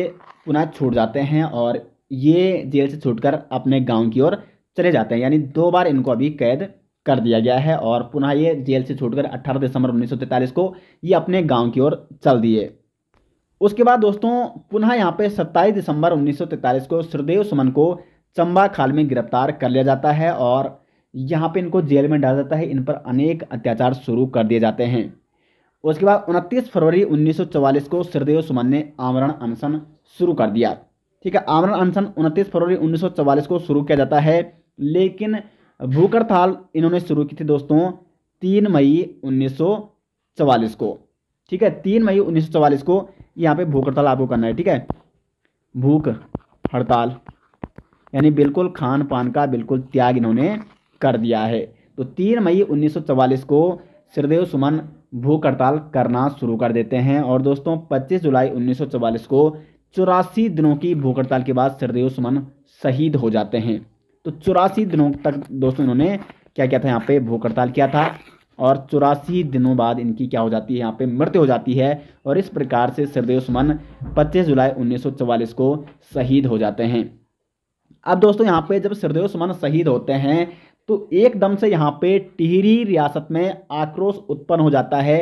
पुनः छूट जाते हैं और ये जेल से छूटकर अपने गांव की ओर चले जाते हैं यानी दो बार इनको अभी कैद कर दिया गया है और पुनः ये जेल से छूटकर 18 दिसंबर 1943 को ये अपने गांव की ओर चल दिए उसके बाद दोस्तों पुनः यहाँ पे 27 दिसंबर 1943 को श्रदेव सुमन को चंबा खाल में गिरफ्तार कर लिया जाता है और यहाँ पे इनको जेल में डाल जाता है इन पर अनेक अत्याचार शुरू कर दिए जाते हैं उसके बाद उनतीस फरवरी 1944 को श्रीदेव सुमन ने आमरण अनशन शुरू कर दिया ठीक है आमरण अनशन 29 फरवरी 1944 को शुरू किया जाता है लेकिन भूकर थाल इन्होंने शुरू की थी दोस्तों तीन मई 1944 को ठीक है तीन मई 1944 को यहाँ पे भूख हड़ताल आपको करना है ठीक है भूख हड़ताल यानी बिल्कुल खान पान का बिल्कुल त्याग इन्होंने कर दिया है तो तीन मई 1944 को श्रीदेव सुमन भूख हड़ताल करना शुरू कर देते हैं और दोस्तों 25 जुलाई 1944 को चौरासी दिनों की भूख हड़ताल के बाद श्रीदेव सुमन शहीद हो जाते हैं तो चौरासी दिनों तक दोस्तों इन्होंने क्या क्या था यहाँ पे भूख हड़ताल किया था और चौरासी दिनों बाद इनकी क्या हो जाती है यहाँ पे मृत्यु हो जाती है और इस प्रकार से श्रीदेव सुमन पच्चीस जुलाई उन्नीस को शहीद हो जाते हैं अब दोस्तों यहाँ पे जब श्रीदेव सुमन शहीद होते हैं तो एकदम से यहाँ पे टिहरी रियासत में आक्रोश उत्पन्न हो जाता है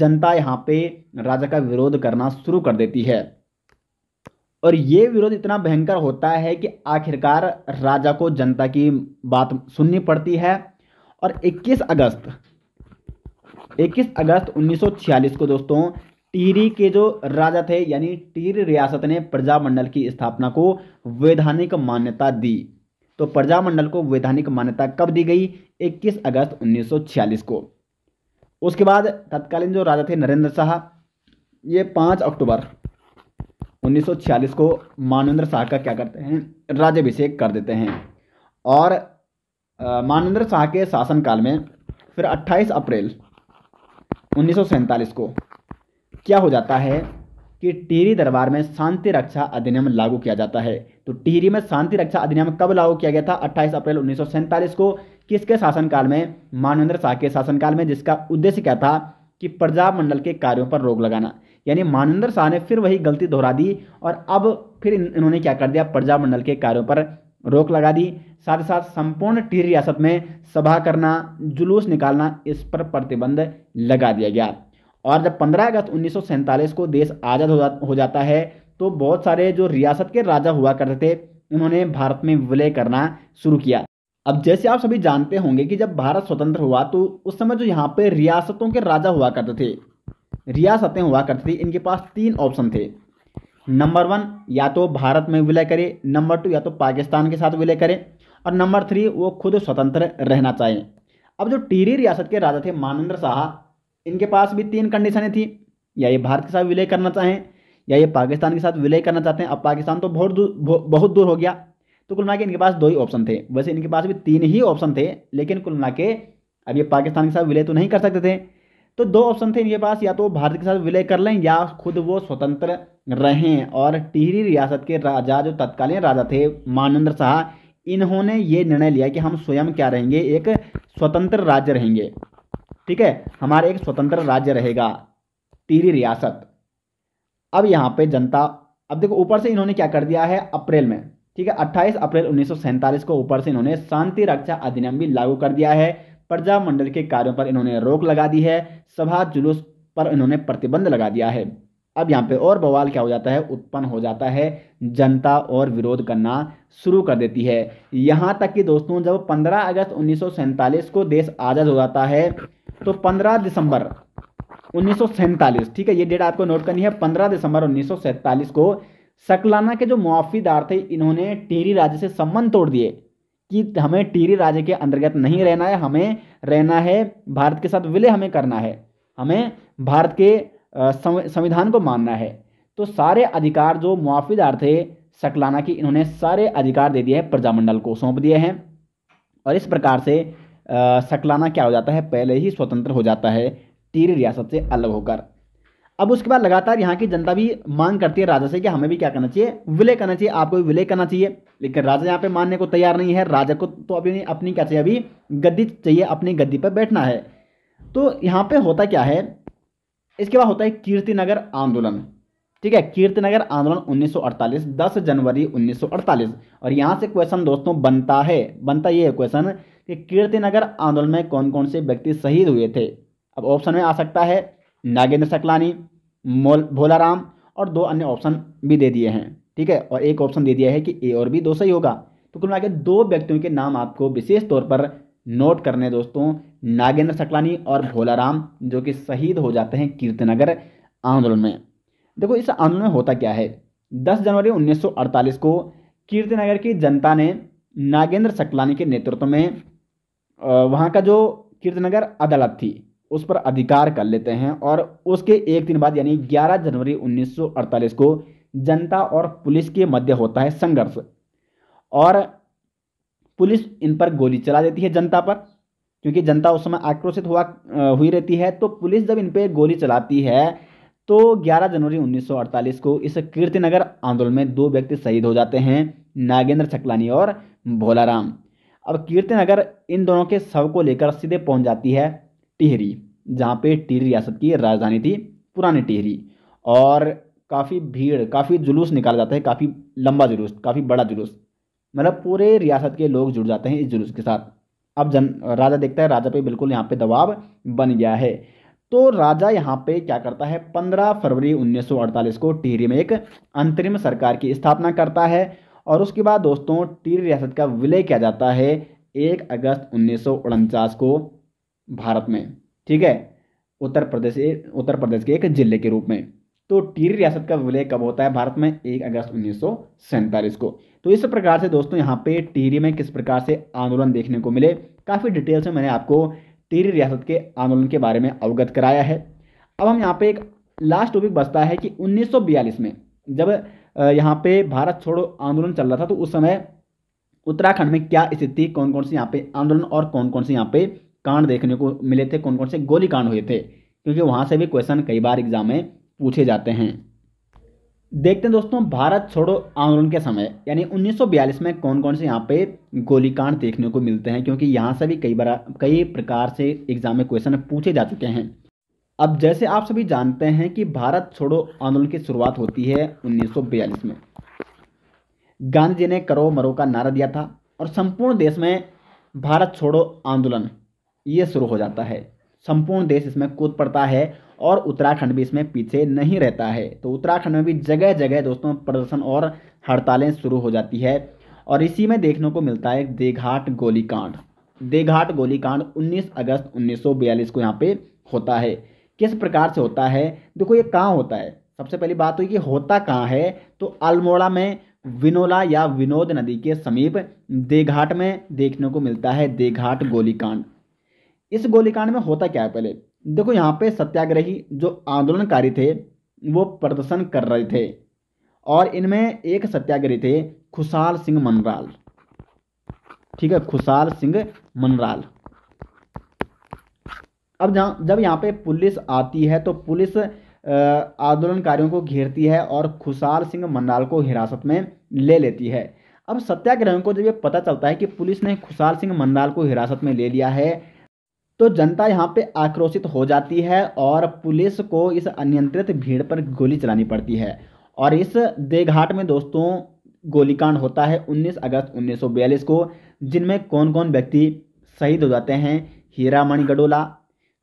जनता यहाँ पे राजा का विरोध करना शुरू कर देती है और ये विरोध इतना भयंकर होता है कि आखिरकार राजा को जनता की बात सुननी पड़ती है और 21 अगस्त 21 अगस्त 1946 को दोस्तों टिहरी के जो राजा थे यानी टिहरी रियासत ने प्रजामंडल की स्थापना को वैधानिक मान्यता दी तो प्रजामंडल को वैधानिक मान्यता कब दी गई 21 अगस्त 1946 को उसके बाद तत्कालीन जो राजा थे नरेंद्र शाह ये पाँच अक्टूबर 1946 को मानवेंद्र शाह का क्या करते हैं राज्यभिषेक कर देते हैं और मानवेंद्र शाह के शासनकाल में फिर 28 अप्रैल उन्नीस को क्या हो जाता है कि टिहरी दरबार में शांति रक्षा अधिनियम लागू किया जाता है तो टिहरी में शांति रक्षा अधिनियम कब लागू किया गया था 28 अप्रैल उन्नीस को किसके शासनकाल में मानवेंद्र शाह के शासनकाल में जिसका उद्देश्य क्या था कि प्रजामंडल के कार्यों पर रोक लगाना यानी मानवेंद्र शाह ने फिर वही गलती दोहरा दी और अब फिर इन्होंने क्या कर दिया प्रजामंडल के कार्यों पर रोक लगा दी साथ ही साथ संपूर्ण टिहरी रियासत में सभा करना जुलूस निकालना इस पर प्रतिबंध लगा दिया गया और जब 15 अगस्त उन्नीस को देश आज़ाद हो, जा, हो जाता है तो बहुत सारे जो रियासत के राजा हुआ करते थे उन्होंने भारत में विलय करना शुरू किया अब जैसे आप सभी जानते होंगे कि जब भारत स्वतंत्र हुआ तो उस समय जो यहाँ पे रियासतों के राजा हुआ करते थे रियासतें हुआ करती थी इनके पास तीन ऑप्शन थे नंबर वन या तो भारत में विलय करे नंबर टू या तो पाकिस्तान के साथ विलय करे और नंबर थ्री वो खुद स्वतंत्र रहना चाहें अब जो टीरी रियासत के राजा थे मानेंद्र शाह इनके पास भी तीन कंडीशनें थी या ये भारत के साथ विलय करना चाहें या ये पाकिस्तान के साथ विलय करना चाहते हैं अब पाकिस्तान तो बहुत दूर बहुत दूर हो गया तो कुल मिला इनके पास दो ही ऑप्शन थे वैसे इनके पास भी तीन ही ऑप्शन थे लेकिन कुल मिला अब ये पाकिस्तान के साथ विलय तो नहीं कर सकते थे तो दो ऑप्शन थे इनके पास या तो भारत के साथ विलय कर लें या खुद वो स्वतंत्र रहें और टिहरी रियासत के राजा जो तत्कालीन राजा थे मानेंद्र शाह इन्होंने ये निर्णय लिया कि हम स्वयं क्या रहेंगे एक स्वतंत्र राज्य रहेंगे ठीक है हमारा एक स्वतंत्र राज्य रहेगा तीरी रियासत अब यहाँ पे जनता अब देखो ऊपर से इन्होंने क्या कर दिया है अप्रैल में ठीक है 28 अप्रैल उन्नीस को ऊपर से इन्होंने शांति रक्षा अधिनियम भी लागू कर दिया है प्रजामंडल के कार्यों पर इन्होंने रोक लगा दी है सभा जुलूस पर इन्होंने प्रतिबंध लगा दिया है अब यहाँ पे और बवाल क्या हो जाता है उत्पन्न हो जाता है जनता और विरोध करना शुरू कर देती है यहाँ तक कि दोस्तों जब 15 अगस्त उन्नीस को देश आज़ाद हो जाता है तो 15 दिसंबर उन्नीस ठीक है ये डेट आपको नोट करनी है 15 दिसंबर उन्नीस को सकलाना के जो मुआफीदार थे इन्होंने टीरी राज्य से संबंध तोड़ दिए कि हमें टीरी राज्य के अंतर्गत नहीं रहना है हमें रहना है भारत के साथ विलय हमें करना है हमें भारत के संविधान को मानना है तो सारे अधिकार जो मुआफीदार थे सकलाना की इन्होंने सारे अधिकार दे दिए हैं प्रजामंडल को सौंप दिए हैं और इस प्रकार से सकलाना क्या हो जाता है पहले ही स्वतंत्र हो जाता है तीर रियासत से अलग होकर अब उसके बाद लगातार यहाँ की जनता भी मांग करती है राजा से कि हमें भी क्या करना चाहिए विलय करना चाहिए आपको भी विलय करना चाहिए लेकिन राजा यहाँ पे मानने को तैयार नहीं है राजा को तो अभी अपनी क्या चाहिए अभी गद्दी चाहिए अपनी गद्दी पर बैठना है तो यहाँ पे होता क्या है इसके बाद होता है कीर्ति नगर आंदोलन ठीक है कीर्ति नगर आंदोलन 1948 10 जनवरी 1948 और यहाँ से क्वेश्चन दोस्तों बनता है बनता ये है क्वेश्चन कि कीर्ति नगर आंदोलन में कौन कौन से व्यक्ति शहीद हुए थे अब ऑप्शन में आ सकता है नागेंद्र सकलानी मोल भोलाराम और दो अन्य ऑप्शन भी दे दिए हैं ठीक है और एक ऑप्शन दे दिया है कि ए और बी दो सही होगा तो कुल मिला दो व्यक्तियों के नाम आपको विशेष तौर पर नोट करने दोस्तों नागेंद्र सकलानी और भोलाराम जो कि शहीद हो जाते हैं कीर्तनगर आंदोलन में देखो इस आंदोलन में होता क्या है 10 जनवरी 1948 को कीर्तनगर की जनता ने नागेंद्र सकलानी के नेतृत्व में वहाँ का जो कीर्तनगर अदालत थी उस पर अधिकार कर लेते हैं और उसके एक दिन बाद यानी 11 जनवरी 1948 को जनता और पुलिस के मध्य होता है संघर्ष और पुलिस इन पर गोली चला देती है जनता पर क्योंकि जनता उस समय आक्रोशित हुआ हुई रहती है तो पुलिस जब इन पर गोली चलाती है तो 11 जनवरी 1948 को इस कीर्तिनगर आंदोलन में दो व्यक्ति शहीद हो जाते हैं नागेंद्र छकलानी और भोलाराम अब कीर्तिनगर इन दोनों के शव को लेकर सीधे पहुंच जाती है टिहरी जहाँ पे टिहरी रियासत की राजधानी थी पुरानी टिहरी और काफ़ी भीड़ काफ़ी जुलूस निकाला जाता है काफ़ी लंबा जुलूस काफ़ी बड़ा जुलूस मतलब पूरे रियासत के लोग जुड़ जाते हैं इस जुलूस के साथ अब जन राजा देखता है राजा पे बिल्कुल यहाँ पे दबाव बन गया है तो राजा यहाँ पे क्या करता है 15 फरवरी 1948 को टिहरी में एक अंतरिम सरकार की स्थापना करता है और उसके बाद दोस्तों टिहरी रियासत का विलय किया जाता है एक अगस्त उन्नीस को भारत में ठीक है उत्तर प्रदेश उत्तर प्रदेश के एक जिले के रूप में तो टिहरी रियासत का विलय कब होता है भारत में एक अगस्त उन्नीस को तो इस प्रकार से दोस्तों यहाँ पे टिहरी में किस प्रकार से आंदोलन देखने को मिले काफ़ी डिटेल से मैंने आपको टिहरी रियासत के आंदोलन के बारे में अवगत कराया है अब हम यहाँ पे एक लास्ट टॉपिक बचता है कि 1942 में जब यहाँ पे भारत छोड़ो आंदोलन चल रहा था तो उस समय उत्तराखंड में क्या स्थिति कौन कौन से यहाँ पे आंदोलन और कौन कौन से यहाँ पे कांड देखने को मिले थे कौन कौन से गोली कांड हुए थे क्योंकि वहाँ से भी क्वेश्चन कई बार एग्जाम में पूछे जाते हैं देखते हैं दोस्तों भारत छोड़ो आंदोलन के समय यानी 1942 में कौन कौन से यहाँ पे गोलीकांड देखने को मिलते हैं क्योंकि यहाँ से भी कई बार कई प्रकार से एग्जाम में क्वेश्चन पूछे जा चुके हैं अब जैसे आप सभी जानते हैं कि भारत छोड़ो आंदोलन की शुरुआत होती है 1942 में गांधी जी ने करो मरो का नारा दिया था और संपूर्ण देश में भारत छोड़ो आंदोलन ये शुरू हो जाता है संपूर्ण देश इसमें कूद पड़ता है और उत्तराखंड भी इसमें पीछे नहीं रहता है तो उत्तराखंड में भी जगह जगह दोस्तों प्रदर्शन और हड़तालें शुरू हो जाती है और इसी में देखने को मिलता है देघाट गोलीकांड देघाट गोलीकांड 19 अगस्त 1942 को यहाँ पे होता है किस प्रकार से होता है देखो ये कहाँ होता है सबसे पहली बात तो ये होता कहाँ है तो अल्मोड़ा में विनोला या विनोद नदी के समीप देघाट में देखने को मिलता है देघाट गोलीकांड इस गोलीकांड में होता क्या है पहले देखो यहाँ पे सत्याग्रही जो आंदोलनकारी थे वो प्रदर्शन कर रहे थे और इनमें एक सत्याग्रही थे खुशाल सिंह मनराल ठीक है खुशाल सिंह मनराल अब जहाँ जब यहाँ पे पुलिस आती है तो पुलिस आंदोलनकारियों को घेरती है और खुशाल सिंह मनराल को हिरासत में ले लेती है अब सत्याग्रहियों को जब ये पता चलता है कि पुलिस ने खुशाल सिंह मनराल को हिरासत में ले लिया है तो जनता यहाँ पे आक्रोशित हो जाती है और पुलिस को इस अनियंत्रित भीड़ पर गोली चलानी पड़ती है और इस देघाट में दोस्तों गोलीकांड होता है 19 अगस्त 1942 को जिनमें कौन कौन व्यक्ति शहीद हो जाते हैं मणि गडोला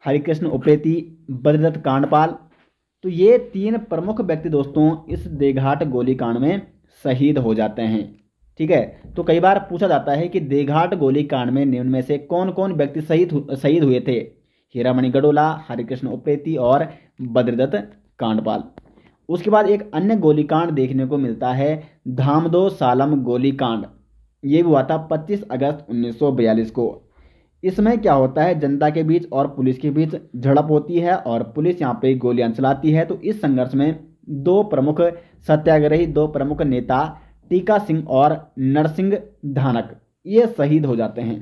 हरिकृष्ण उप्रेती बद्रदत्त कांडपाल तो ये तीन प्रमुख व्यक्ति दोस्तों इस देघाट गोलीकांड में शहीद हो जाते हैं ठीक है तो कई बार पूछा जाता है कि देघाट गोलीकांड में में से कौन कौन व्यक्ति शहीद शहीद हुए थे हीरामणि गडोला हरिकृष्ण उप्रेती और बद्रदत्त कांडपाल उसके बाद एक अन्य गोलीकांड देखने को मिलता है धामदो सालम गोलीकांड ये भी हुआ था 25 अगस्त 1942 को इसमें क्या होता है जनता के बीच और पुलिस के बीच झड़प होती है और पुलिस यहाँ पे गोलियां चलाती है तो इस संघर्ष में दो प्रमुख सत्याग्रही दो प्रमुख नेता टीका सिंह और नरसिंह धानक ये शहीद हो जाते हैं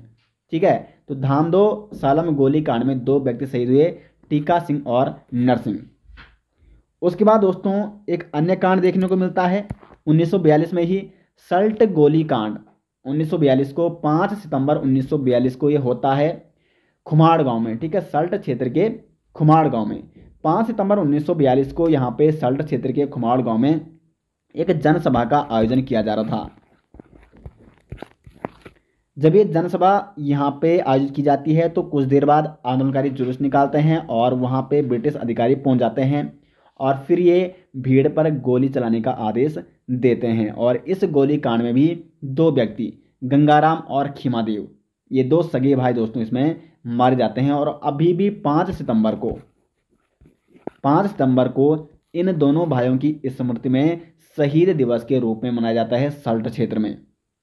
ठीक है तो धामदो सालम गोली कांड में दो व्यक्ति शहीद हुए टीका सिंह और नरसिंह उसके बाद दोस्तों एक अन्य कांड देखने को मिलता है 1942 में ही सल्ट गोली कांड 1942 को 5 सितंबर 1942 को ये होता है खुमाड़ गांव में ठीक है सल्ट क्षेत्र के खुमाड़ गांव में 5 सितंबर 1942 को यहाँ पे सल्ट क्षेत्र के खुमाड़ गांव में एक जनसभा का आयोजन किया जा रहा था जब ये जनसभा यहाँ पे आयोजित की जाती है तो कुछ देर बाद आंदोलनकारी जुलूस निकालते हैं और वहाँ पे ब्रिटिश अधिकारी पहुँच जाते हैं और फिर ये भीड़ पर गोली चलाने का आदेश देते हैं और इस गोली कांड में भी दो व्यक्ति गंगाराम और खीमादेव ये दो सगे भाई दोस्तों इसमें मारे जाते हैं और अभी भी पाँच सितंबर को पाँच सितंबर को इन दोनों भाइयों की स्मृति में शहीद दिवस के रूप में मनाया जाता है सल्ट क्षेत्र में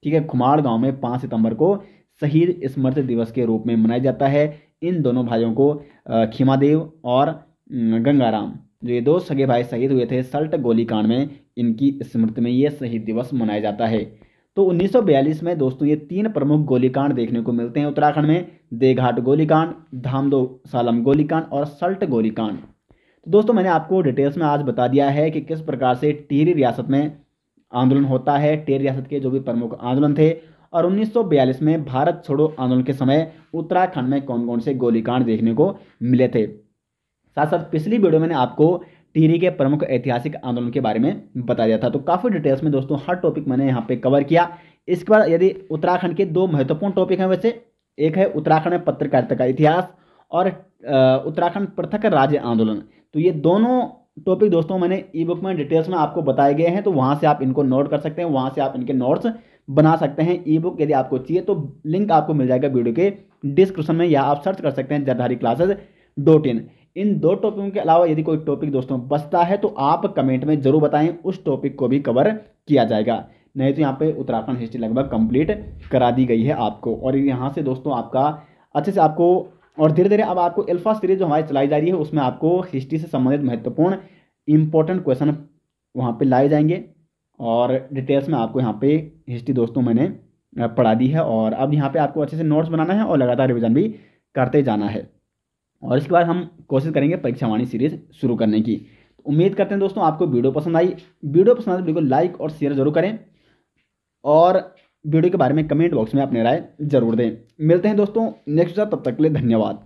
ठीक है खुमाड़ गांव में पाँच सितंबर को शहीद स्मृति दिवस के रूप में मनाया जाता है इन दोनों भाइयों को खीमादेव और गंगाराम जो ये दो सगे भाई शहीद हुए थे सल्ट गोलीकांड में इनकी स्मृति में ये शहीद दिवस मनाया जाता है तो 1942 में दोस्तों ये तीन प्रमुख गोलीकांड देखने को मिलते हैं उत्तराखंड में देघाट गोलीकांड धामदो सालम गोलीकांड और सल्ट गोलीकांड तो दोस्तों मैंने आपको डिटेल्स में आज बता दिया है कि किस प्रकार से टेरी रियासत में आंदोलन होता है टेरी रियासत के जो भी प्रमुख आंदोलन थे और 1942 में भारत छोड़ो आंदोलन के समय उत्तराखंड में कौन कौन से गोलीकांड देखने को मिले थे साथ साथ पिछली वीडियो में आपको टीरी के प्रमुख ऐतिहासिक आंदोलन के बारे में बता दिया था तो काफ़ी डिटेल्स में दोस्तों हर टॉपिक मैंने यहाँ पे कवर किया इसके बाद यदि उत्तराखंड के दो महत्वपूर्ण टॉपिक हैं वैसे एक है उत्तराखंड में पत्रकारिता का इतिहास और उत्तराखंड पृथक राज्य आंदोलन तो ये दोनों टॉपिक दोस्तों मैंने ई बुक में डिटेल्स में आपको बताए गए हैं तो वहाँ से आप इनको नोट कर सकते हैं वहाँ से आप इनके नोट्स बना सकते हैं ई बुक यदि आपको चाहिए तो लिंक आपको मिल जाएगा वीडियो के डिस्क्रिप्शन में या आप सर्च कर सकते हैं जरधारी क्लासेज डॉट इन इन दो टॉपिकों के अलावा यदि कोई टॉपिक दोस्तों बचता है तो आप कमेंट में जरूर बताएं उस टॉपिक को भी कवर किया जाएगा नहीं तो यहाँ पे उत्तराखंड हिस्ट्री लगभग कंप्लीट करा दी गई है आपको और यहाँ से दोस्तों आपका अच्छे से आपको और धीरे धीरे अब आपको अल्फा सीरीज जो हमारी चलाई जा रही है उसमें आपको हिस्ट्री से संबंधित महत्वपूर्ण इंपॉर्टेंट क्वेश्चन वहाँ पे लाए जाएंगे और डिटेल्स में आपको यहाँ पे हिस्ट्री दोस्तों मैंने पढ़ा दी है और अब यहाँ पे आपको अच्छे से नोट्स बनाना है और लगातार रिविज़न भी करते जाना है और इसके बाद हम कोशिश करेंगे परीक्षावाणी सीरीज शुरू करने की उम्मीद करते हैं दोस्तों आपको वीडियो पसंद आई वीडियो पसंद आए तो बिल्कुल लाइक और शेयर जरूर करें और वीडियो के बारे में कमेंट बॉक्स में अपनी राय जरूर दें मिलते हैं दोस्तों नेक्स्ट तब तक के लिए धन्यवाद